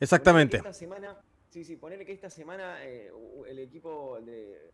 Exactamente. Esta semana, sí, sí, ponerle que esta semana eh, el equipo de,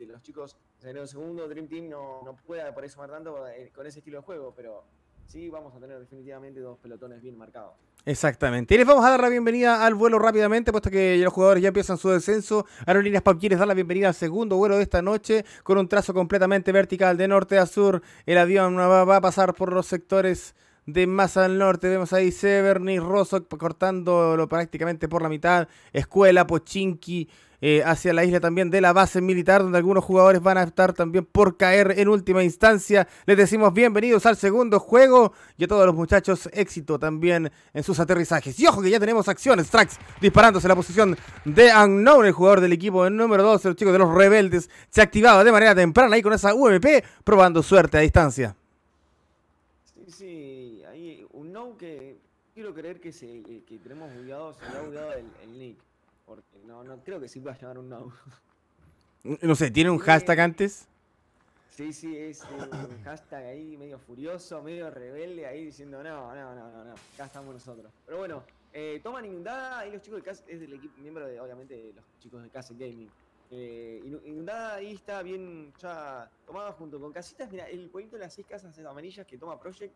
los chicos de segundo, Dream Team no, no pueda por eso sumar tanto eh, con ese estilo de juego, pero sí vamos a tener definitivamente dos pelotones bien marcados. Exactamente. Y les vamos a dar la bienvenida al vuelo rápidamente, puesto que los jugadores ya empiezan su descenso. Aerolíneas pau quieres dar la bienvenida al segundo vuelo de esta noche, con un trazo completamente vertical de norte a sur. El avión va a pasar por los sectores de más al norte. Vemos ahí Severny, Rosok cortándolo prácticamente por la mitad. Escuela, Pochinki, eh, hacia la isla también de la base militar, donde algunos jugadores van a estar también por caer en última instancia. Les decimos bienvenidos al segundo juego y a todos los muchachos éxito también en sus aterrizajes. Y ojo que ya tenemos acciones, Strax disparándose en la posición de Unknown, el jugador del equipo número 12, los chicos de los rebeldes, se activaba de manera temprana ahí con esa UMP, probando suerte a distancia. creer que, se, eh, tenemos bugueado, se ha el, nick. Porque no, no creo que sí va a llamar un no. No sé, ¿tiene un hashtag antes? Sí, sí, es eh, un hashtag ahí medio furioso, medio rebelde, ahí diciendo no, no, no, no, no, acá estamos nosotros. Pero bueno, eh, toman inundada, ahí los chicos de casa, es del equipo, miembro de, obviamente, de los chicos de Casa Gaming. inundada ahí está bien ya tomada junto con casitas, mira, el pueblito de las seis casas amarillas que toma Project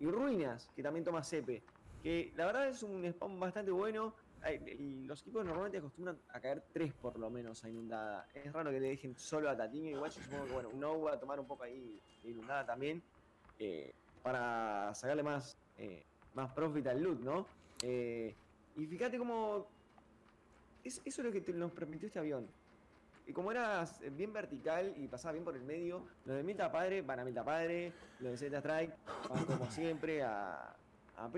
y Ruinas, que también toma C.P que la verdad es un spawn bastante bueno. Y Los equipos normalmente acostumbran a caer tres por lo menos a inundada. Es raro que le dejen solo a Tatiño. y yo supongo que bueno, no va a tomar un poco ahí de inundada también. Eh, para sacarle más, eh, más profit al loot, ¿no? Eh, y fíjate cómo. eso es lo que nos permitió este avión. Y como era bien vertical y pasaba bien por el medio, lo de Meta Padre van a Meta Padre, lo de Z Strike van como siempre a, a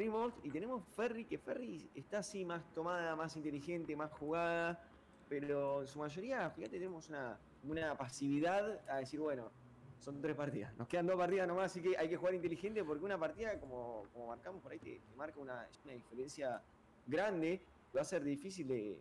y tenemos Ferry, que Ferry está así más tomada, más inteligente, más jugada, pero en su mayoría, fíjate, tenemos una, pasividad a decir, bueno, son tres partidas, nos quedan dos partidas nomás, así que hay que jugar inteligente porque una partida, como, como marcamos por ahí, te, marca una, diferencia grande, va a ser difícil de...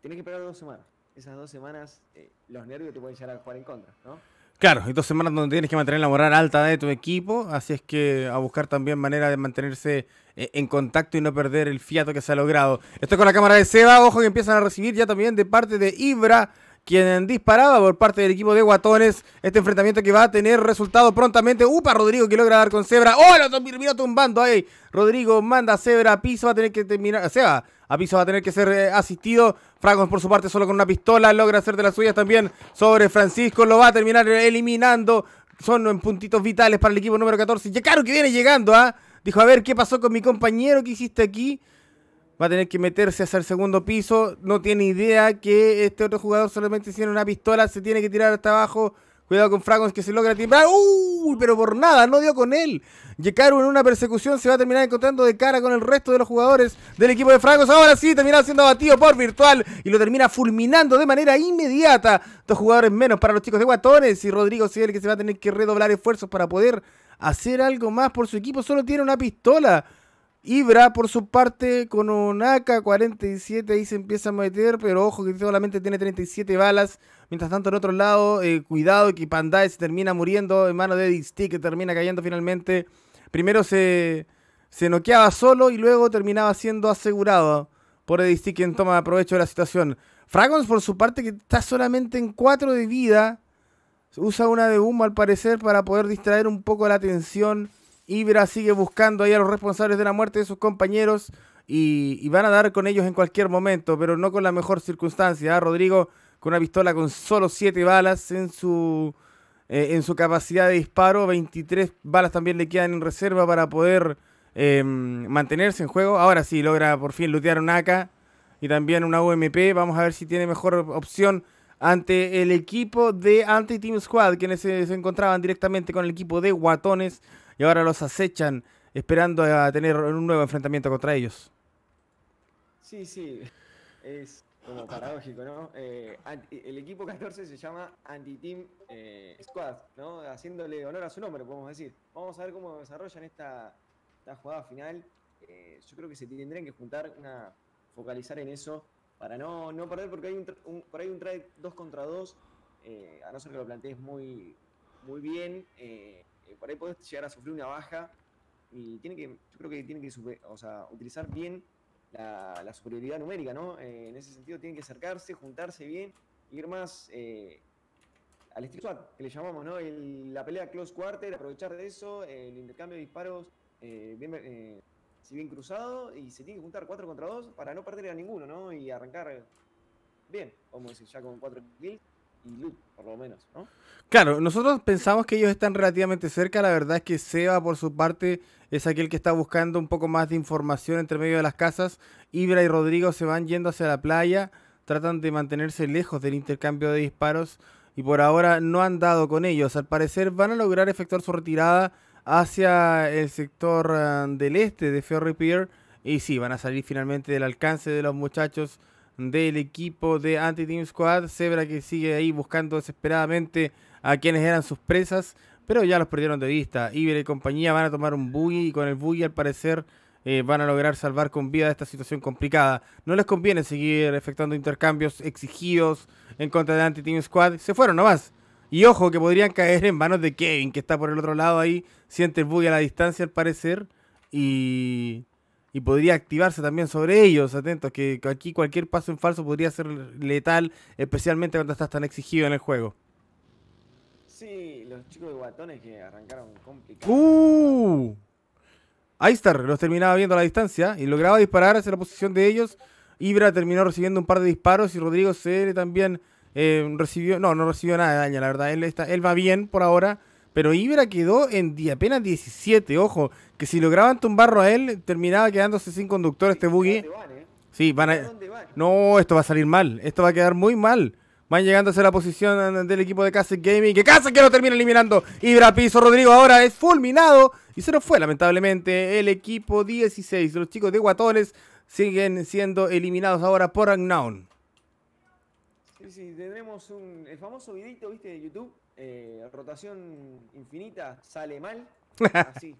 Tenés que esperar dos semanas. Esas dos semanas, eh, los nervios te pueden llegar a jugar en contra, ¿no? Claro, y dos semanas donde tienes que mantener la moral alta de tu equipo, así es que a buscar también manera de mantenerse eh, en contacto y no perder el fiato que se ha logrado. Estoy con la cámara de Seba, ojo que empiezan a recibir ya también de parte de Ibra, quien disparaba por parte del equipo de Guatones. Este enfrentamiento que va a tener resultado prontamente. Upa, Rodrigo que logra dar con Cebra. ¡Oh, lo terminó tumbando ahí! Rodrigo manda a Zebra a piso, va a tener que terminar. Seba piso va a tener que ser eh, asistido. Fragos, por su parte, solo con una pistola. Logra hacer de las suyas también sobre Francisco. Lo va a terminar eh, eliminando. Son en puntitos vitales para el equipo número 14. Ya claro que viene llegando, ¿ah? Dijo, a ver, ¿qué pasó con mi compañero que hiciste aquí? Va a tener que meterse hacia el segundo piso. No tiene idea que este otro jugador solamente tiene una pistola. Se tiene que tirar hasta abajo. Cuidado con Fragos que se logra timbrar. ¡Uh! Pero por nada, no dio con él. Yekaru en una persecución se va a terminar encontrando de cara con el resto de los jugadores del equipo de Fragos. Ahora sí, termina siendo abatido por Virtual y lo termina fulminando de manera inmediata. Dos jugadores menos para los chicos de Guatones y Rodrigo Ciel que se va a tener que redoblar esfuerzos para poder hacer algo más por su equipo. Solo tiene una pistola. Ibra, por su parte, con un AK-47 ahí se empieza a meter, pero ojo que solamente tiene 37 balas. Mientras tanto, en otro lado, eh, cuidado que Panday se termina muriendo en mano de Stick, que termina cayendo finalmente. Primero se, se noqueaba solo y luego terminaba siendo asegurado por Stick, quien toma provecho de la situación. Fragons, por su parte, que está solamente en 4 de vida, usa una de humo al parecer para poder distraer un poco la atención Ibra sigue buscando ahí a los responsables de la muerte de sus compañeros y, van a dar con ellos en cualquier momento, pero no con la mejor circunstancia. ¿ah? Rodrigo con una pistola con solo 7 balas en su, eh, en su capacidad de disparo, 23 balas también le quedan en reserva para poder em, mantenerse en juego. Ahora sí, logra por fin lootear un AK y también una UMP. Vamos a ver si tiene mejor opción ante el equipo de Anti-Team Squad, quienes se encontraban directamente con el equipo de Guatones y ahora los acechan esperando a tener un nuevo enfrentamiento contra ellos. Sí, sí, es como paradójico, ¿no? Eh, el equipo 14 se llama Anti-Team eh, Squad, ¿no? Haciéndole honor a su nombre, podemos decir. Vamos a ver cómo desarrollan esta, jugada final. Eh, yo creo que se tendrían que juntar, una, focalizar en eso para no, perder, porque hay un, por ahí un trade 2 contra 2, a no ser que lo plantees muy, muy bien eh, por ahí podés llegar a sufrir una baja y tiene que, yo creo que tiene que utilizar bien la, superioridad numérica, ¿no? Eh, en ese sentido tienen que acercarse, juntarse bien, ir más eh, al estilo que le llamamos, ¿no? la pelea close quarter, aprovechar de eso, eh, el intercambio de disparos, si bien cruzado, y se tiene que juntar 4 contra 2 para no perder a ninguno, ¿no? Y arrancar bien, vamos a decir, ya con 4 kills por lo menos, Claro, nosotros pensamos que ellos están relativamente cerca. La verdad es que Seba, por su parte, es aquel que está buscando un poco más de información entre medio de las casas. Ibra y Rodrigo se van yendo hacia la playa, tratan de mantenerse lejos del intercambio de disparos y por ahora no han dado con ellos. Al parecer van a lograr efectuar su retirada hacia el sector eh, del este de Ferry Pier y sí, van a salir finalmente del alcance de los muchachos del equipo de Anti-Team Squad. Zebra que sigue ahí buscando desesperadamente a quienes eran sus presas, pero ya los perdieron de vista. Iber y compañía van a tomar un buggy y con el buggy al parecer eh, van a lograr salvar con vida esta situación complicada. No les conviene seguir efectuando intercambios exigidos en contra de Anti-Team Squad. Se fueron nomás. Y ojo, que podrían caer en manos de Kevin, que está por el otro lado ahí, siente el buggy a la distancia al parecer. Y y podría activarse también sobre ellos. Atentos, que aquí cualquier paso en falso podría ser letal, especialmente cuando estás tan exigido en el juego. Sí, los chicos de guatones que arrancaron complicado ¡Uh! Aistar los terminaba viendo a la distancia y lograba disparar hacia la posición de ellos. Ibra terminó recibiendo un par de disparos y Rodrigo C también eh, recibió. No, no recibió nada de daño, la verdad. Él, está, él va bien por ahora. Pero Ibra quedó en apenas 17, ojo, que si lograban tumbarlo a él, terminaba quedándose sin conductor este buggy. ¿eh? Sí, van No, esto va a salir mal, esto va a quedar muy mal. Van llegándose a la posición eh, del equipo de Castle Gaming, que Casa que lo termina eliminando. Ibra Piso Rodrigo ahora es fulminado y se nos fue lamentablemente el equipo 16. Los chicos de Guatones siguen siendo eliminados ahora por Unknown. Sí, sí, tenemos un, el famoso videito, viste, de YouTube eh, rotación infinita sale mal. Así.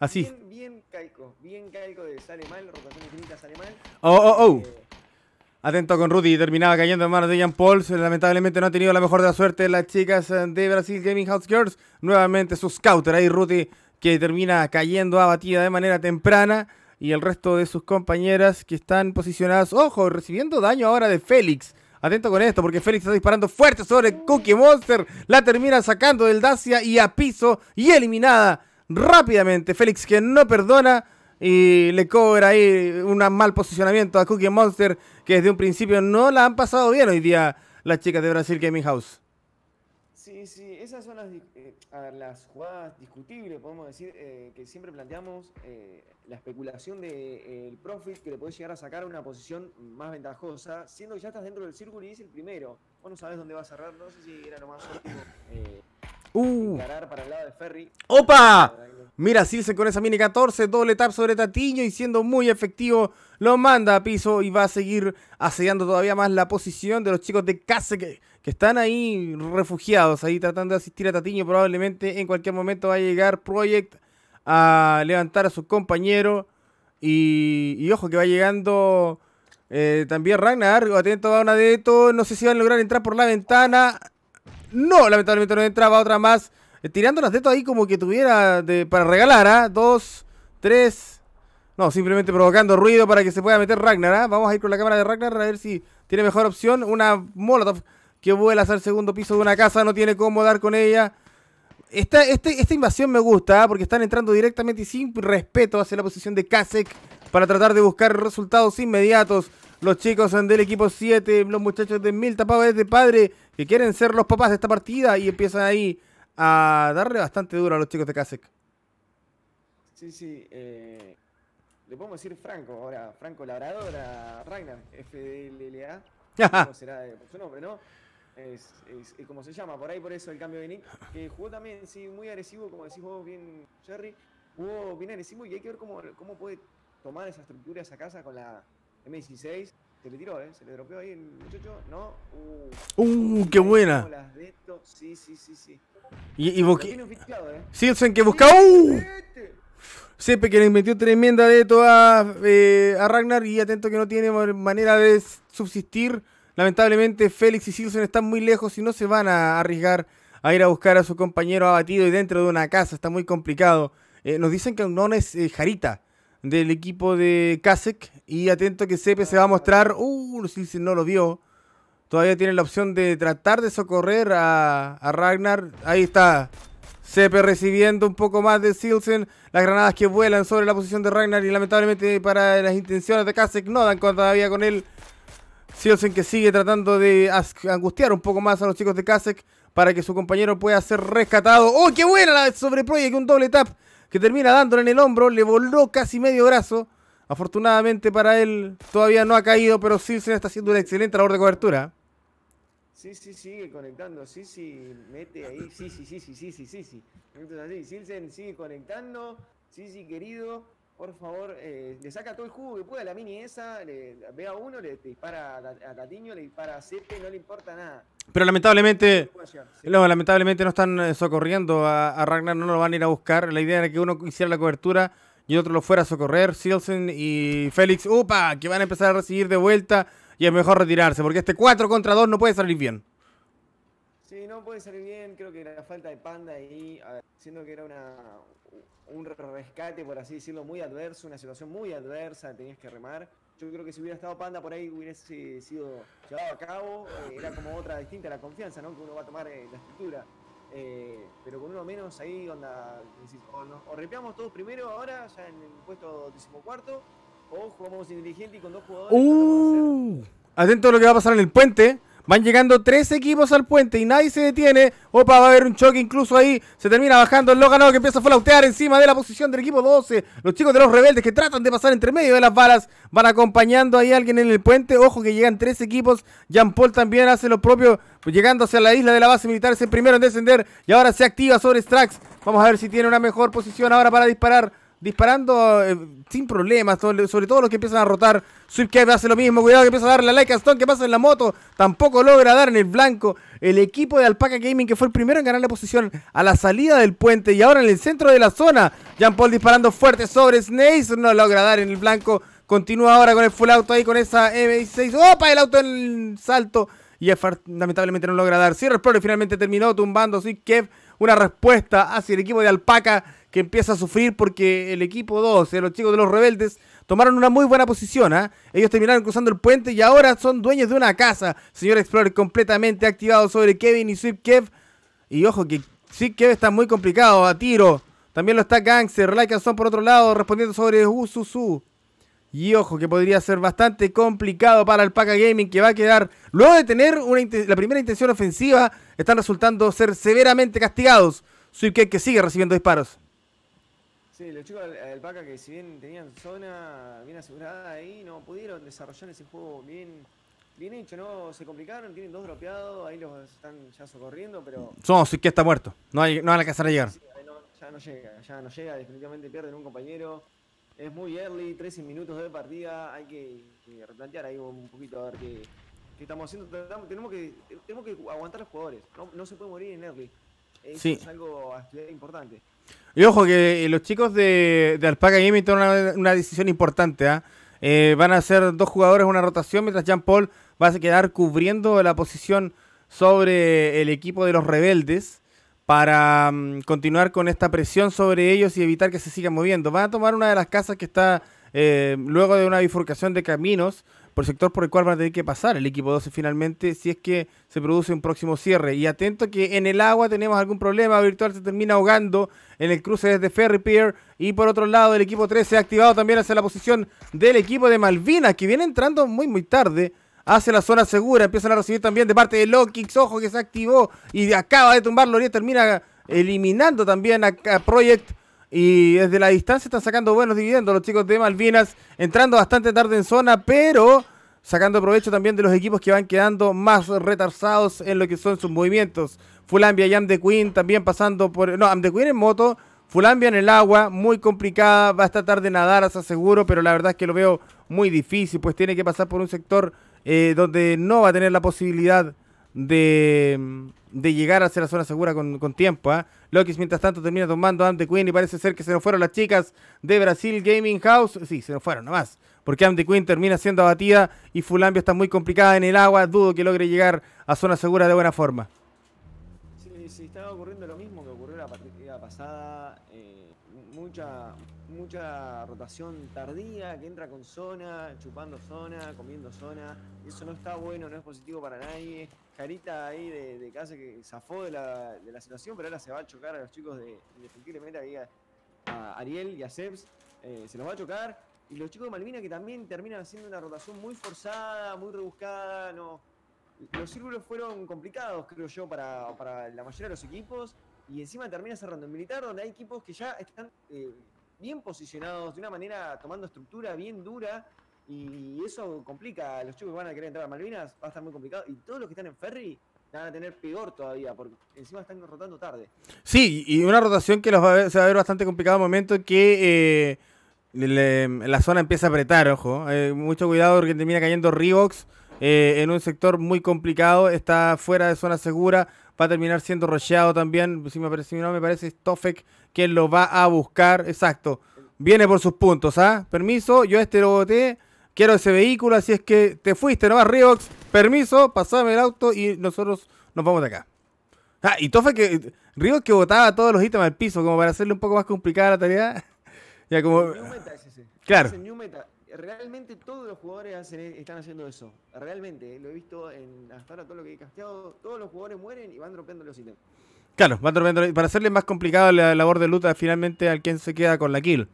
Así. Bien, Caico, bien Caico de sale mal, rotación infinita sale mal. Oh, oh, oh. Eh, Atento con Rudy, terminaba cayendo en manos de Jean Paul. Lamentablemente no ha tenido la mejor de la suerte las chicas eh, de Brasil Gaming House Girls. Nuevamente su scouter ahí, Rudy, que termina cayendo abatida de manera temprana. Y el resto de sus compañeras que están posicionadas, ojo, recibiendo daño ahora de Félix. Atento con esto, porque Félix está disparando fuerte sobre Cookie Monster. La termina sacando del Dacia y a piso y eliminada rápidamente. Félix que no perdona y le cobra ahí un mal posicionamiento a Cookie Monster, que desde un principio no la han pasado bien hoy día las chicas de Brasil Gaming House. Sí, sí, esas son las a las jugadas discutibles, podemos decir, eh, que siempre planteamos eh, la especulación del de, profit que le puede llegar a sacar una posición más ventajosa, siendo que ya estás dentro del círculo y es el primero. Vos no sabés dónde va a cerrar, no sé si era lo más óptimo. Eh, uh. Para el lado de Ferry. ¡Opa! Mira, Silsen con esa mini 14, doble tap sobre Tatiño y siendo muy efectivo, lo manda a piso y va a seguir asediando todavía más la posición de los chicos de Kaseke que están ahí refugiados, ahí tratando de asistir a Tatiño. Probablemente en cualquier momento va a llegar Project a levantar a su compañero. Y, ojo que va llegando eh, también Ragnar, atento a una de todo. No sé si van a lograr entrar por la ventana. No, lamentablemente no entraba otra más. Eh, tirando las dedos ahí como que tuviera para regalar, ¿ah? Dos, tres. No, simplemente provocando ruido para que se pueda meter Ragnar, ¿ah? Vamos a ir con la cámara de Ragnar a ver si tiene mejor opción. Una Molotov que vuelas al segundo piso de una casa, no tiene cómo dar con ella. Esta, este, esta invasión me gusta, ¿ah? porque están entrando directamente y sin respeto hacia la posición de Kasek para tratar de buscar resultados inmediatos. Los chicos del equipo 7, los muchachos de Mil Tapabas de Padre, que quieren ser los papás de esta partida y empiezan ahí a darle bastante duro a los chicos de Kasek. Sí, sí. Eh, le podemos decir Franco ahora. Franco Labrador a Ragnar, FLLA. será de, su nombre, ¿no? Es, como se llama, por ahí por eso el cambio de Nick, que jugó también, sí, muy agresivo, como decís vos bien, Jerry, jugó bien agresivo y hay que ver cómo, cómo puede tomar esa estructura, esa casa con la M16. Se le tiró, ¿eh? Se le dropeó ahí el muchacho, ¿no? ¡Uh! uh qué buena! de esto. Sí, sí, sí, sí. Y, y silsen que ¿eh? busca... ¡Uh! Sepe que le metió tremenda de toda eh, a Ragnar y atento que no tiene manera de subsistir. Lamentablemente Félix y Silson están muy lejos y no se van a arriesgar a ir a buscar a su compañero abatido y dentro de una casa, está muy complicado. Eh, nos dicen que no es eh, Jarita del equipo de Kasek y atento que Sepe se va a mostrar, uh, Silson no lo vio. Todavía tiene la opción de tratar de socorrer a, Ragnar. Ahí está. Sepe recibiendo un poco más de Silsen. Las granadas que vuelan sobre la posición de Ragnar y lamentablemente para las intenciones de Kasek no dan todavía con él. Silsen que sigue tratando de angustiar un poco más a los chicos de Kasek para que su compañero pueda ser rescatado. ¡Oh, qué buena la sobreproye! Que un doble tap que termina dándole en el hombro. Le voló casi medio brazo. Afortunadamente para él todavía no ha caído, pero Silsen está haciendo una excelente labor de cobertura. Sí, sí, sigue conectando. Sí, sí, mete ahí. Sí, sí, sí, sí, sí, sí, Entonces así, Silsen sigue conectando. Sí, sí, querido por favor, eh, le saca todo el jugo que pueda la mini esa, le, ve a uno, le, dispara a Catiño, le dispara a Sete, no le importa nada. Pero lamentablemente, no, lamentablemente no están eh, socorriendo a, Ragnar, no lo van a ir a buscar. La idea era que uno hiciera la cobertura y otro lo fuera a socorrer. Silsen y Félix, ¡upa! Que van a empezar a recibir de vuelta y es mejor retirarse, porque este 4 contra 2 no puede salir bien. Sí, no puede salir bien, creo que la falta de panda ahí, siendo que era una, un rescate, por así decirlo, muy adverso, una situación muy adversa, tenías que remar. Yo creo que si hubiera estado panda por ahí hubiese sido llevado a cabo, eh, era como otra distinta la confianza, ¿no? Que uno va a tomar eh, la estructura. Eh, pero con uno menos ahí, onda, oh, o, nos, todos primero ahora, ya en el puesto decimocuarto, o jugamos inteligente y con dos jugadores. Uh, atento a lo que va a pasar en el puente. Van llegando tres equipos al puente y nadie se detiene. Opa, va a haber un choque incluso ahí. Se termina bajando el Logano que empieza a flautear encima de la posición del equipo 12. Los chicos de los rebeldes que tratan de pasar entre medio de las balas van acompañando ahí a alguien en el puente. Ojo que llegan tres equipos. Jean Paul también hace lo propio pues, llegando hacia la isla de la base militar. Es el primero en descender y ahora se activa sobre Strax. Vamos a ver si tiene una mejor posición ahora para disparar disparando eh, sin problemas, sobre, todo los que empiezan a rotar. Kev hace lo mismo, cuidado que empieza a darle la like a Stone que pasa en la moto, tampoco logra dar en el blanco. El equipo de Alpaca Gaming que fue el primero en ganar la posición a la salida del puente y ahora en el centro de la zona. Jean Paul disparando fuerte sobre Snaze, no logra dar en el blanco. Continúa ahora con el full auto ahí con esa m 6 ¡Opa! El auto en el salto. Y lamentablemente no logra dar. Cierra el y finalmente terminó tumbando Kev una respuesta hacia el equipo de Alpaca que empieza a sufrir porque el equipo 12, eh, los chicos de los rebeldes, tomaron una muy buena posición. ¿ah? Ellos terminaron cruzando el puente y ahora son dueños de una casa. Señor Explorer completamente activado sobre Kevin y Sweep Kev. Y ojo que Sweep Kev está muy complicado a tiro. También lo está Gangster, Son por otro lado, respondiendo sobre Ususu. Y ojo, que podría ser bastante complicado para el Paca Gaming, que va a quedar, luego de tener una la primera intención ofensiva, están resultando ser severamente castigados. Suipke que sigue recibiendo disparos. Sí, los chicos del Paca que si bien tenían zona bien asegurada ahí, no pudieron desarrollar ese juego bien, bien hecho, ¿no? Se complicaron, tienen dos dropeados, ahí los están ya socorriendo, pero... No, Suipke está muerto, no, hay, no van a alcanzar a llegar. ya no llega, ya no llega, definitivamente pierden un compañero es muy early, 13 minutos de partida, hay que, replantear ahí un poquito a ver qué, estamos haciendo. Tenemos que, tenemos que aguantar a los jugadores, no, no se puede morir en early. Eso es algo importante. Y ojo que eh, los chicos de, de Alpaca Gaming toman una, una, decisión importante. ¿ah? Eh, van a ser dos jugadores una rotación, mientras Jean Paul va a quedar cubriendo la posición sobre el equipo de los rebeldes para mm, continuar con esta presión sobre ellos y evitar que se sigan moviendo. Van a tomar una de las casas que está eh, luego de una bifurcación de caminos por el sector por el cual van a tener que pasar el equipo 12 finalmente si es que se produce un próximo cierre. Y atento que en el agua tenemos algún problema, Virtual se termina ahogando en el cruce desde Ferry Pier y por otro lado el equipo 13 ha activado también hacia la posición del equipo de Malvinas que viene entrando muy muy tarde hace la zona segura. Empiezan a recibir también de parte de Lokix, ojo que se activó y acaba de tumbarlo. y termina eliminando también a, Project. Y desde la distancia están sacando buenos dividendos los chicos de Malvinas, entrando bastante tarde en zona, pero sacando provecho también de los equipos que van quedando más retrasados en lo que son sus movimientos. Fulambia y Amdequin también pasando por. No, Amdequin en moto, Fulambia en el agua, muy complicada, va a estar tarde nadar, se aseguro, pero la verdad es que lo veo muy difícil, pues tiene que pasar por un sector eh, donde no va a tener la posibilidad de, de llegar ser la zona segura con, tiempo. ¿eh? mientras tanto, termina tomando a Andy Queen y parece ser que se nos fueron las chicas de Brasil Gaming House. Sí, se nos fueron nomás, porque Andy Quinn termina siendo abatida y Fulambio está muy complicada en el agua. Dudo que logre llegar a zona segura de buena forma. Sí, estaba ocurriendo lo mismo que ocurrió la partida pasada. Eh, mucha mucha rotación tardía, que entra con zona, chupando zona, comiendo zona. Eso no está bueno, no es positivo para nadie. Carita ahí de, casa que zafó de la, situación, pero ahora se va a chocar a los chicos de indefectiblemente ahí a, Ariel y a Sebs. Eh, se los va a chocar. Y los chicos de Malvina que también terminan haciendo una rotación muy forzada, muy rebuscada. Los círculos fueron complicados, creo yo, para, la mayoría de los equipos. Y encima termina cerrando en militar, donde hay equipos que ya están eh, bien posicionados, de una manera tomando estructura bien dura. Y eso complica. los chicos que van a querer entrar a Malvinas va a estar muy complicado. Y todos los que están en ferry van a tener peor todavía, porque encima están rotando tarde. Sí, y una rotación que los va a ver, se va a ver bastante complicada al momento que eh, la zona empieza a apretar, ojo. Eh, mucho cuidado porque termina cayendo Reeboks eh, en un sector muy complicado, está fuera de zona segura, va a terminar siendo rocheado también. Si, me parece, si no me parece, es Tofek quien lo va a buscar. Exacto. Viene por sus puntos, ¿ah? Permiso, yo este lo boté. Quiero ese vehículo, así es que te fuiste no más Reeboks. Permiso, pasame el auto y nosotros nos vamos de acá. Ah, y Tofek, que, que botaba todos los ítems al piso, como para hacerle un poco más complicada la tarea. ya como... Claro realmente todos los jugadores están haciendo eso. Realmente, eh, lo he visto en, hasta ahora todo lo que he casteado. Todos los jugadores mueren y van dropeando los ítems. Claro, van dropeando. Para hacerle más complicada la labor de luta finalmente al quien se queda con la kill.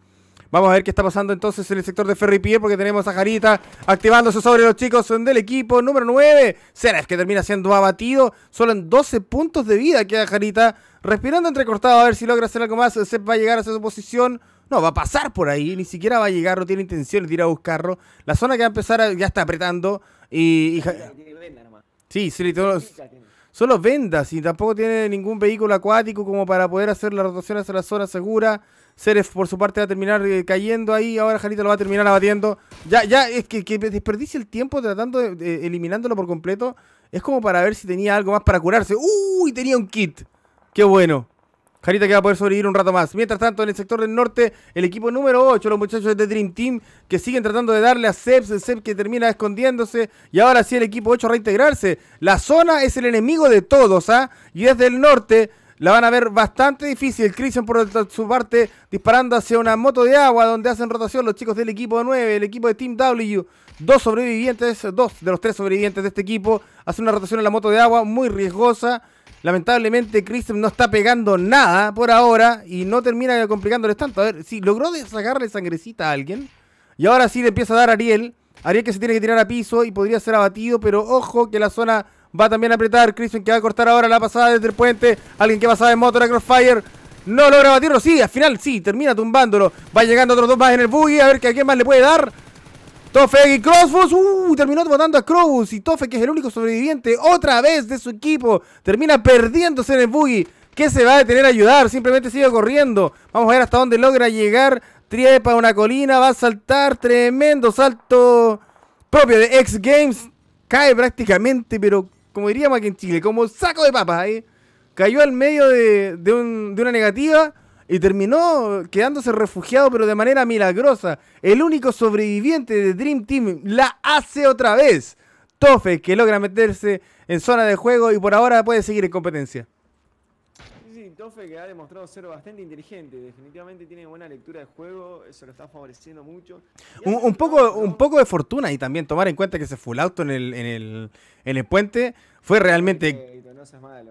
Vamos a ver qué está pasando entonces en el sector de Ferry Pie porque tenemos a Jarita activándose sobre los chicos del equipo número 9. Ceres que termina siendo abatido. Solo en 12 puntos de vida queda Jarita respirando entrecortado a ver si logra hacer algo más. se va a llegar a su posición. No, va a pasar por ahí, ni siquiera va a llegar, no tiene intención de ir a buscarlo. La zona que va a empezar ya está apretando y... sí, sí, todos, solo vendas y tampoco tiene ningún vehículo acuático como para poder hacer la rotación hacia la zona segura. Ceres por su parte va a terminar eh, cayendo ahí. Ahora Janita lo va a terminar abatiendo. Ya, ya, es que, desperdicia el tiempo tratando de, de, eliminándolo por completo. Es como para ver si tenía algo más para curarse. ¡Uy! Tenía un kit. ¡Qué bueno! Jarita que va a poder sobrevivir un rato más. Mientras tanto, en el sector del norte, el equipo número 8, los muchachos de Dream Team, que siguen tratando de darle a Seps, el Seps que termina escondiéndose. Y ahora sí el equipo 8 reintegrarse. La zona es el enemigo de todos, ¿ah? Y desde el norte la van a ver bastante difícil. Christian por su parte disparando hacia una moto de agua donde hacen rotación los chicos del equipo 9, el equipo de Team W. Dos sobrevivientes, dos de los tres sobrevivientes de este equipo. Hacen una rotación en la moto de agua muy riesgosa. Lamentablemente, Chris no está pegando nada por ahora y no termina complicándoles tanto. A ver, si sí, logró sacarle sangrecita a alguien y ahora sí le empieza a dar Ariel. Ariel que se tiene que tirar a piso y podría ser abatido, pero ojo que la zona va también a apretar. Christian que va a cortar ahora la pasada desde el puente. Alguien que pasaba en moto a Crossfire. No logra batirlo. Sí, al final sí, termina tumbándolo. Va llegando otros dos más en el buggy. A ver qué a quién más le puede dar. Tofe y Crossfus, uh, terminó botando a Crowus y Tofe, que es el único sobreviviente otra vez de su equipo, termina perdiéndose en el buggy. que se va a detener a ayudar? Simplemente sigue corriendo. Vamos a ver hasta dónde logra llegar. para una colina, va a saltar, tremendo salto propio de X Games. Cae prácticamente, pero como diríamos aquí en Chile, como saco de papas ahí. ¿eh? Cayó al medio de, de una negativa y terminó quedándose refugiado, pero de manera milagrosa. El único sobreviviente de Dream Team la hace otra vez. Tofe, que logra meterse en zona de juego y por ahora puede seguir en competencia. Sí, sí, Tofe que ha demostrado ser bastante inteligente, definitivamente tiene buena lectura de juego, eso lo está favoreciendo mucho. Un, poco, un poco de fortuna y también tomar en cuenta que ese full auto en el, en el, en el puente fue realmente...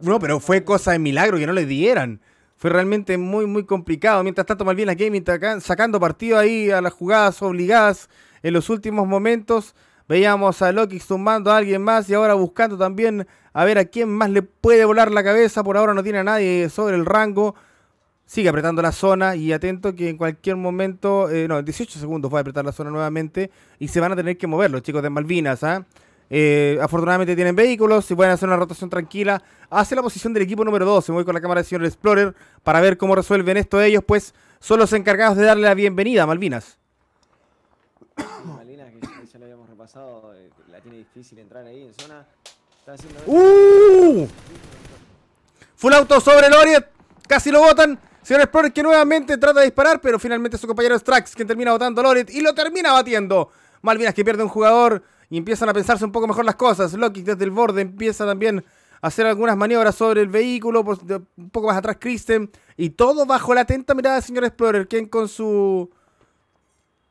No, pero fue cosa de milagro que no le dieran fue realmente muy, muy complicado. Mientras tanto, Malvinas Gaming sacando partido ahí a las jugadas obligadas en los últimos momentos. Veíamos a Loki sumando a alguien más y ahora buscando también a ver a quién más le puede volar la cabeza. Por ahora no tiene a nadie sobre el rango. Sigue apretando la zona y atento que en cualquier momento, eh, no, en 18 segundos va a apretar la zona nuevamente y se van a tener que mover los chicos de Malvinas. ¿ah? Eh, afortunadamente tienen vehículos, Y pueden hacer una rotación tranquila, hace la posición del equipo número 2. se voy con la cámara de señor Explorer para ver cómo resuelven esto ellos, pues son los encargados de darle la bienvenida a Malvinas. Malvinas, que ya, lo habíamos repasado, eh, la tiene difícil entrar ahí en zona. Está haciendo... ¡Uh! Full auto sobre Loret casi lo botan. Señor Explorer que nuevamente trata de disparar, pero finalmente su compañero Strax, quien termina botando a Loriet y lo termina batiendo. Malvinas que pierde un jugador y empiezan a pensarse un poco mejor las cosas. Loki desde el borde empieza también a hacer algunas maniobras sobre el vehículo, pues, un poco más atrás Kristen, y todo bajo la atenta mirada del señor Explorer, quien con su...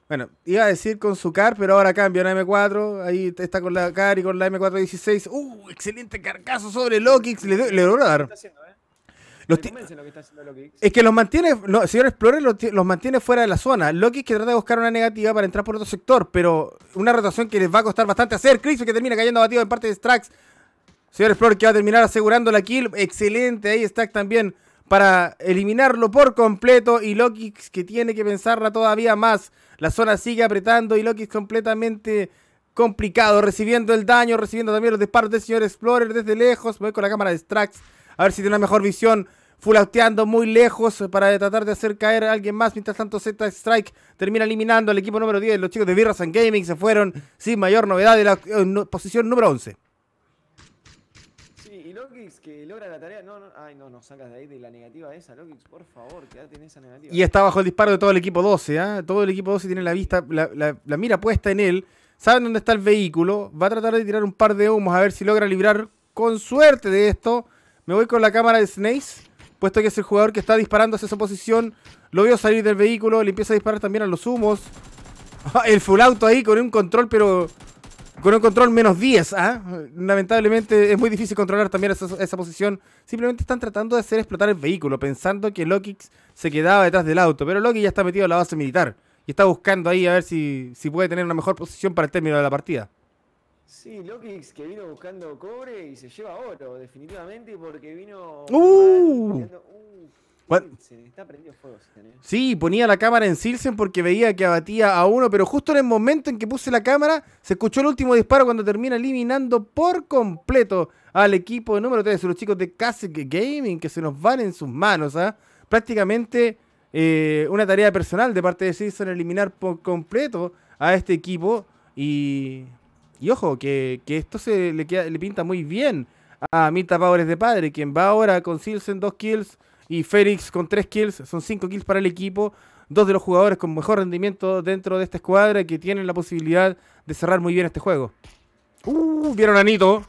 Bueno, iba a decir con su car, pero ahora cambia una M4. Ahí está con la car y con la M416. ¡Uh! Excelente carcazo sobre Loki. Le, le la dar. Eh? Es que los mantiene, señor Explorer los, mantiene fuera de la zona. Loki que trata de buscar una negativa para entrar por otro sector, pero una rotación que les va a costar bastante hacer. Chris que termina cayendo abatido en parte de Strax. Señor Explorer que va a terminar asegurando la kill. Excelente, ahí está también para eliminarlo por completo. Y Loki que tiene que pensarla todavía más. La zona sigue apretando y Loki completamente complicado, recibiendo el daño, recibiendo también los disparos del señor Explorer desde lejos. Voy con la cámara de Strax a ver si tiene una mejor visión, fulauteando muy lejos para tratar de hacer caer a alguien más. Mientras tanto, Z Strike termina eliminando al equipo número 10. Los chicos de Birras and Gaming se fueron sin mayor novedad de la eh, posición número 11. Sí, y que logra la tarea. ay, no, sacas de ahí de la negativa esa, por favor, quédate en esa negativa. Y está bajo el disparo de todo el equipo 12, ¿ah? Todo el equipo 12 tiene la vista, la mira puesta en él. Saben dónde está el vehículo. Va a tratar de tirar un par de humos a ver si logra librar con suerte de esto me voy con la cámara de Snaze, puesto que es el jugador que está disparando hacia esa posición. Lo veo salir del vehículo, le empieza a disparar también a los humos. Ah, el full auto ahí con un control, pero con un control menos 10, ¿ah? Lamentablemente es muy difícil controlar también esa, posición. Simplemente están tratando de hacer explotar el vehículo, pensando que Loki se quedaba detrás del auto. Pero Loki ya está metido en la base militar y está buscando ahí a ver si, si puede tener una mejor posición para el término de la partida. Sí, Lokix que vino buscando cobre y se lleva oro, definitivamente, porque vino. ¡Uh! Uh, se está prendiendo fuego. Eh. Sí, ponía la cámara en Silsen porque veía que abatía a uno, pero justo en el momento en que puse la cámara, se escuchó el último disparo cuando termina eliminando por completo al equipo número 3 los chicos de Classic Gaming que se nos van en sus manos. ¿ah? Prácticamente eh, una tarea personal de parte de Silsen eliminar por completo a este equipo y y ojo, que, esto se le, le pinta muy bien a Mita Powers de padre, quien va ahora con Silsen, dos kills, y Félix con tres kills, son cinco kills para el equipo. Dos de los jugadores con mejor rendimiento dentro de esta escuadra que tienen la posibilidad de cerrar muy bien este juego. Uh, vieron a Nito.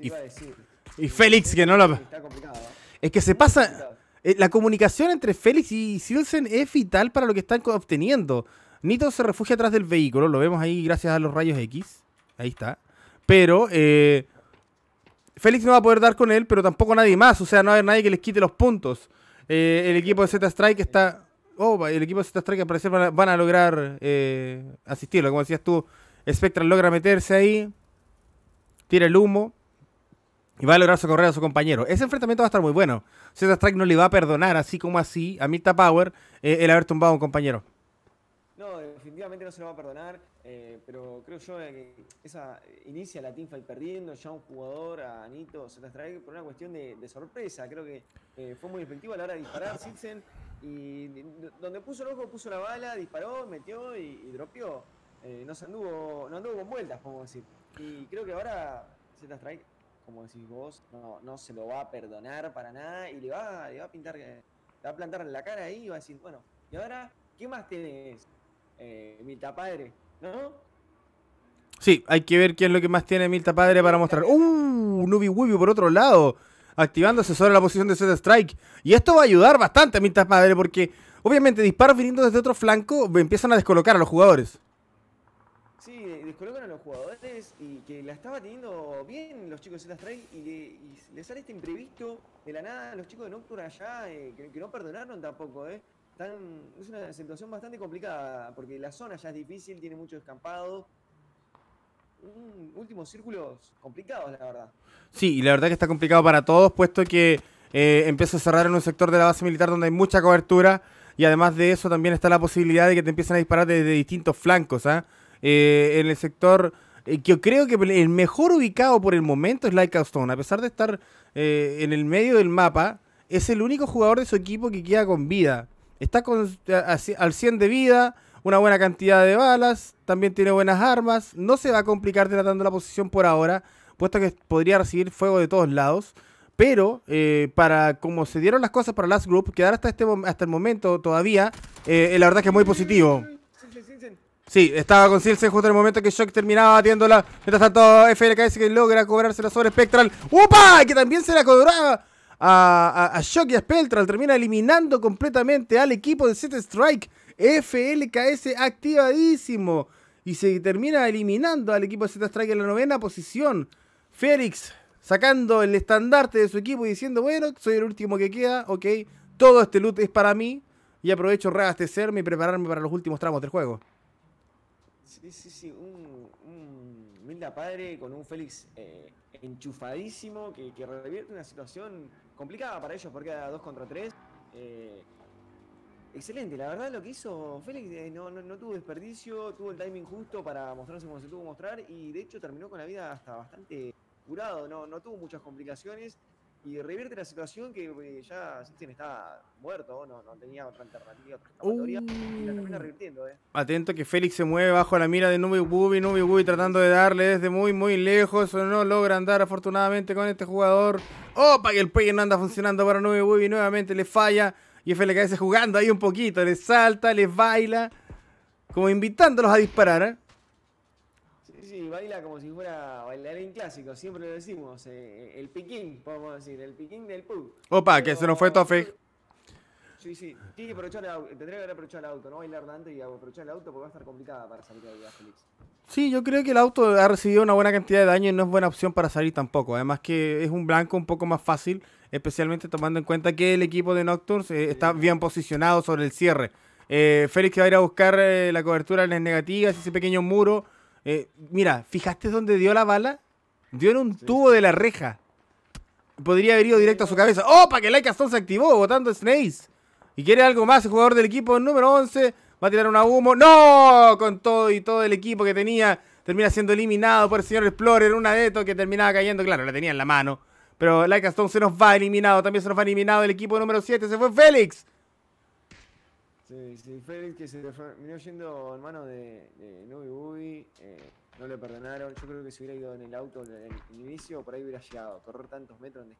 Y, Félix, que no la. ¿eh? Es que se pasa. Eh, la comunicación entre Félix y Silsen es vital para lo que están obteniendo. Nito se refugia atrás del vehículo, lo vemos ahí gracias a los rayos X. Ahí está. Pero eh, Félix no va a poder dar con él, pero tampoco nadie más. O sea, no va a haber nadie que les quite los puntos. Eh, el equipo de Z-Strike está. Oh, el equipo de Z-Strike al parecer van a, lograr eh, asistirlo. Como decías tú, Spectral logra meterse ahí, tira el humo y va a lograr socorrer a su compañero. Ese enfrentamiento va a estar muy bueno. Z-Strike no le va a perdonar, así como así, a Milta Power, el haber tumbado a un compañero definitivamente no se lo va a perdonar, eh, pero creo yo que esa inicia la teamfight perdiendo, ya un jugador a Anito se las trae por una cuestión de, sorpresa, creo que eh, fue muy efectivo a la hora de disparar Sixen y donde puso el ojo puso la bala, disparó, metió y, dropeó. Eh, no, anduvo, no anduvo con vueltas, podemos decir. Y creo que ahora las trae como decís vos, no, se lo va a perdonar para nada y le va, va a pintar, le va a plantar la cara ahí y va a decir, bueno, y ahora, ¿qué más tenés? eh, Milta Padre, ¿no? Sí, hay que ver quién es lo que más tiene Milta Padre para mostrar. ¡Uh! Nubi Wubi por otro lado, activándose sobre la posición de Z Strike. Y esto va a ayudar bastante a Milta Padre porque, obviamente, disparos viniendo desde otro flanco empiezan a descolocar a los jugadores. Sí, descolocan a los jugadores y que la estaba teniendo bien los chicos de Z-Strike y, le sale este imprevisto de la nada a los chicos de Nocturne allá, eh, que, no perdonaron tampoco, ¿eh? es una situación bastante complicada, porque la zona ya es difícil, tiene mucho escampado. últimos círculos complicados, la verdad. Sí, y la verdad que está complicado para todos, puesto que eh, empieza a cerrar en un sector de la base militar donde hay mucha cobertura. Y además de eso también está la posibilidad de que te empiecen a disparar desde distintos flancos. ¿ah? Eh, en el sector eh, que yo creo que el mejor ubicado por el momento es Stone. A pesar de estar en el medio del mapa, es el único jugador de su equipo que queda con vida. Está con, al 100 de vida, una buena cantidad de balas, también tiene buenas armas, no se va a complicar tratando la posición por ahora, puesto que podría recibir fuego de todos lados. Pero eh, para como se dieron las cosas para Last Group, quedar hasta, este, hasta el momento todavía, eh, la verdad es que es muy positivo. Sí, estaba con Silsen justo en el momento que Shock terminaba batiéndola. Mientras tanto, FLKS que logra cobrarse la sobre Spectral. ¡Upa! Que también se la cobraba a, a, a termina eliminando completamente al equipo de Set Strike. FLKS activadísimo y se termina eliminando al equipo de Z Strike en la novena posición. Félix sacando el estandarte de su equipo y diciendo, bueno, soy el último que queda, ok, todo este loot es para mí y aprovecho reabastecerme y prepararme para los últimos tramos del juego. Sí, sí, sí, un, Milda Padre con un Félix eh, enchufadísimo que revierte una situación complicada para ellos porque era 2 contra 3. Eh, excelente, la verdad lo que hizo Félix eh, no, tuvo desperdicio, tuvo el timing justo para mostrarse como se tuvo que mostrar y de hecho terminó con la vida hasta bastante curado, no, no tuvo muchas complicaciones y revierte la situación que eh, ya está muerto, no, tenía otra alternativa la uh. revirtiendo. Eh. Atento que Félix se mueve bajo la mira de Nubi Wubi, Nubi tratando de darle desde muy muy lejos, no logra andar afortunadamente con este jugador. ¡Opa! Que el pegue no anda funcionando para Nubi nuevamente le falla y FLKS jugando ahí un poquito, le salta, le baila, como invitándolos a disparar. ¿eh? baila como si fuera bailarín clásico, siempre lo decimos, eh, eh, el piquín, podemos decir, el piquín del pub. Opa, que se nos fue Tofi. Sí, sí, tiene que aprovechar el auto, tendría que aprovechar el auto, no bailar tanto y aprovechar el auto porque va a estar complicada para salir de vida, Félix. Sí, yo creo que el auto ha recibido una buena cantidad de daño y no es buena opción para salir tampoco. Además que es un blanco un poco más fácil, especialmente tomando en cuenta que el equipo de Nocturnes eh, está bien posicionado sobre el cierre. Félix que va a ir a buscar la cobertura en las negativas, ese pequeño muro eh, mira, ¿fijaste dónde dio la bala? Dio en un tubo de la reja. Podría haber ido directo a su cabeza. ¡Oh, para que Laika Stone se activó votando Snaze Y quiere algo más, el jugador del equipo número 11. Va a tirar un humo. ¡No! Con todo y todo el equipo que tenía. Termina siendo eliminado por el señor Explorer. Una de estos que terminaba cayendo. Claro, la tenía en la mano. Pero Laika Stone se nos va eliminado. También se nos va eliminado el equipo número 7. Se fue Félix. Sí, que se terminó yendo en manos de, Nubi Bubi, eh, no le perdonaron. Yo creo que si hubiera ido en el auto en el, inicio, por ahí hubiera llegado. Correr tantos metros en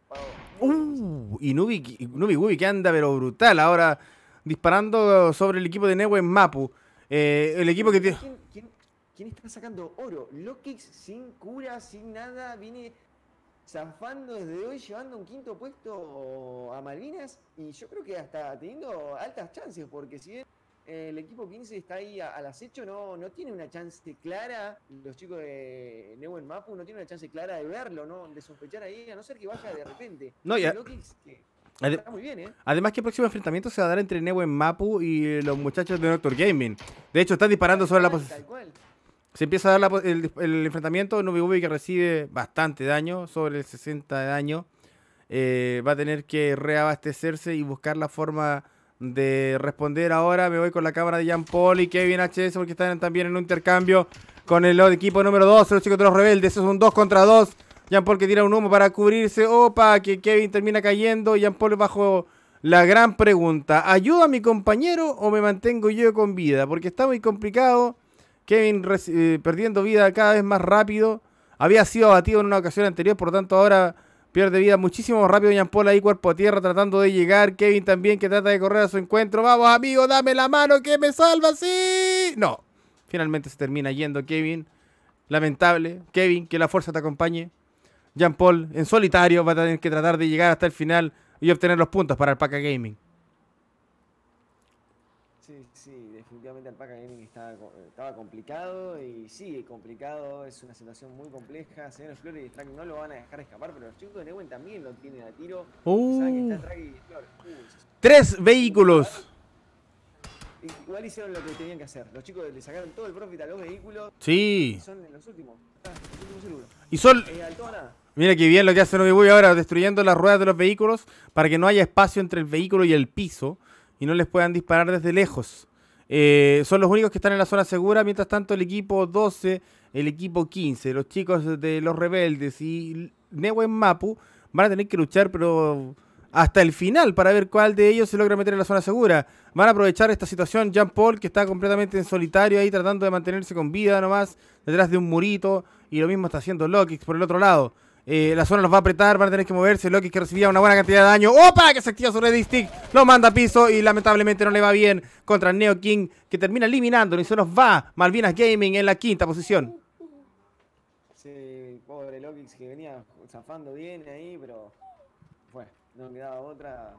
¡Uh! Y Nubi, Nubi Bubi que anda, pero brutal ahora, disparando sobre el equipo de Nehue en Mapu. Eh, el equipo que tiene. ¿Quién, está sacando oro? Lokix sin cura, sin nada, viene zafando desde hoy, llevando un quinto puesto a Malvinas y yo creo que hasta teniendo altas chances, porque si bien eh, el equipo 15 está ahí al acecho, no, no tiene una chance clara, los chicos de Neuen Mapu no tienen una chance clara de verlo, ¿no? de sospechar ahí, a no ser que vaya de repente. No, ya. ¿eh? Además que el próximo enfrentamiento se va a dar entre Neuen Mapu y los muchachos de Doctor Gaming. De hecho, están disparando sobre la posición. Se empieza a dar el, enfrentamiento. ubi que recibe bastante daño, sobre el 60 de daño. Eh, va a tener que reabastecerse y buscar la forma de responder ahora. Me voy con la cámara de Jean Paul y Kevin HS porque están también en un intercambio con el equipo número 2, los chicos de los rebeldes. Eso es un 2 contra 2. Jean Paul que tira un humo para cubrirse. Opa, que Kevin termina cayendo. Jean Paul bajo la gran pregunta. ayuda a mi compañero o me mantengo yo con vida? Porque está muy complicado. Kevin eh, perdiendo vida cada vez más rápido. Había sido abatido en una ocasión anterior, por lo tanto ahora pierde vida muchísimo más rápido. Jean Paul ahí cuerpo a tierra tratando de llegar. Kevin también que trata de correr a su encuentro. Vamos amigo, dame la mano que me salva, sí. No, finalmente se termina yendo Kevin. Lamentable. Kevin, que la fuerza te acompañe. Jean Paul en solitario va a tener que tratar de llegar hasta el final y obtener los puntos para el Paca Gaming. estaba, eh, estaba complicado y sigue complicado, es una situación muy compleja. Señores Flores y Strack no lo van a dejar escapar, pero los chicos de Newen también lo tienen a tiro. Uh, está uh, tres vehículos. Igual hicieron lo que tenían que hacer. Los chicos le sacaron todo el profit a los vehículos. Sí. Son los últimos. Ah, y son... Eh, Mira que bien lo que hace Novibuy ahora, destruyendo las ruedas de los vehículos para que no haya espacio entre el vehículo y el piso y no les puedan disparar desde lejos. Eh, son los únicos que están en la zona segura, mientras tanto el equipo 12, el equipo 15, los chicos de los rebeldes y en Mapu van a tener que luchar, pero hasta el final, para ver cuál de ellos se logra meter en la zona segura. Van a aprovechar esta situación Jean Paul, que está completamente en solitario ahí, tratando de mantenerse con vida nomás, detrás de un murito, y lo mismo está haciendo Lokix por el otro lado. Eh, la zona nos va a apretar, van a tener que moverse. Loki que recibía una buena cantidad de daño. ¡Opa! Que se activa su Ready Stick. Lo manda piso y lamentablemente no le va bien contra Neo King que termina eliminándolo y se nos va Malvinas Gaming en la quinta posición. Sí, pobre Loki que venía zafando bien ahí, pero bueno, no quedaba otra.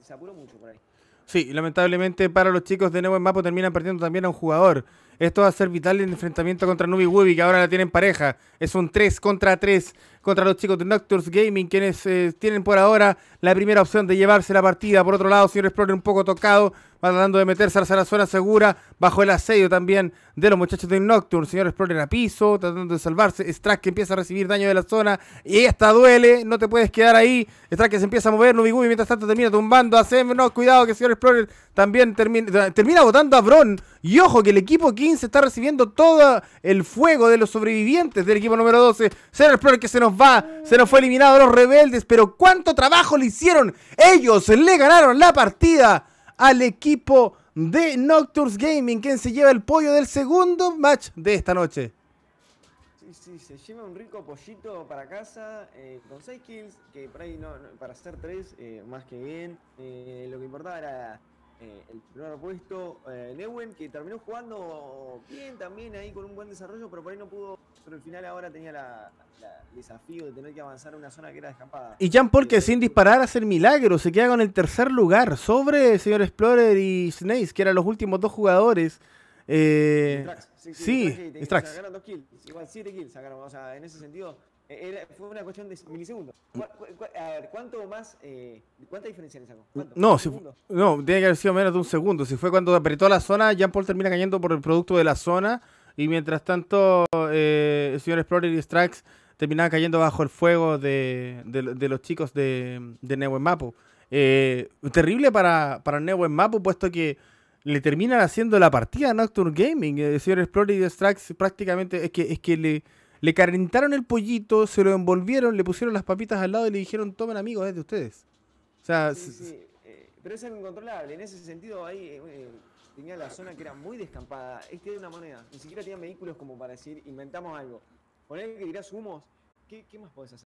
se apuró mucho por ahí. Sí, lamentablemente para los chicos de nuevo en Mapo terminan perdiendo también a un jugador. Esto va a ser vital en el enfrentamiento contra Nubi Wubi, que ahora la tienen pareja. Es un 3 contra 3 contra los chicos de Nocturne Gaming, quienes eh, tienen por ahora la primera opción de llevarse la partida. Por otro lado, señor Explorer un poco tocado, va tratando de meterse a la zona segura, bajo el asedio también de los muchachos de Nocturne. Señor Explorer a piso, tratando de salvarse. Strack que empieza a recibir daño de la zona y esta duele, no te puedes quedar ahí. Strack que se empieza a mover, Nubigumi mientras tanto termina tumbando a Sem. cuidado que señor Explorer también termina, eh, termina botando a Bron. Y ojo que el equipo 15 está recibiendo todo el fuego de los sobrevivientes del equipo número 12. Señor Explorer que se nos va. Se nos fue eliminado a los rebeldes, pero cuánto trabajo le hicieron. Ellos le ganaron la partida al equipo de Nocturne Gaming, quien se lleva el pollo del segundo match de esta noche. Sí, sí, se lleva un rico pollito para casa eh, con 6 kills, que por ahí para hacer 3, eh, más que bien. Eh, lo que importaba era eh, el primer puesto. Eh, que terminó jugando bien también ahí con un buen desarrollo, pero por ahí no pudo. Pero al final ahora tenía el desafío de tener que avanzar a una zona que era descampada. Y Jean Paul que sin disparar hace el milagro, se queda con el tercer lugar sobre el señor Explorer y Snaze, que eran los últimos dos jugadores. Eh, sí, Sacaron dos kills, igual siete kills sacaron. O sea, en ese sentido eh, fue una cuestión de milisegundos. Mm. a ver, ¿cuánto más, eh, cuánta diferencia le mm, No, no, tiene que haber sido menos de un segundo. Si fue cuando apretó la zona, Jean Paul termina cayendo por el producto de la zona. Y mientras tanto, eh, el señor Explorer y Strax terminaban cayendo bajo el fuego de, los chicos de, de Mapu. Mapo. Eh, terrible para, para Mapu Mapo, puesto que le terminan haciendo la partida a Nocturne Gaming. El señor Explorer y Strax prácticamente es que, es que le le calentaron el pollito, se lo envolvieron, le pusieron las papitas al lado y le dijeron, tomen amigos, es de ustedes. O sea... Eh, pero es algo incontrolable. En ese sentido, ahí eh, eh, tenía la zona que era muy descampada. Este de una moneda. Ni siquiera tenían vehículos como para decir, inventamos algo. Poner que dirás humos, ¿qué, qué más podés hacer?